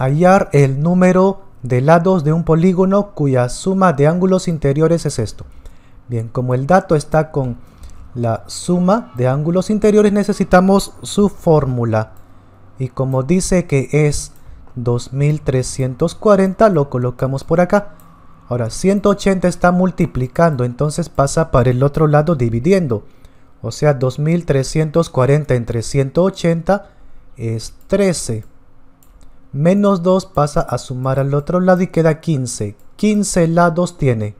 hallar el número de lados de un polígono cuya suma de ángulos interiores es esto. Bien, como el dato está con la suma de ángulos interiores necesitamos su fórmula. Y como dice que es 2340, lo colocamos por acá. Ahora, 180 está multiplicando, entonces pasa para el otro lado dividiendo. O sea, 2340 entre 180 es 13. Menos 2 pasa a sumar al otro lado y queda 15. 15 lados tiene.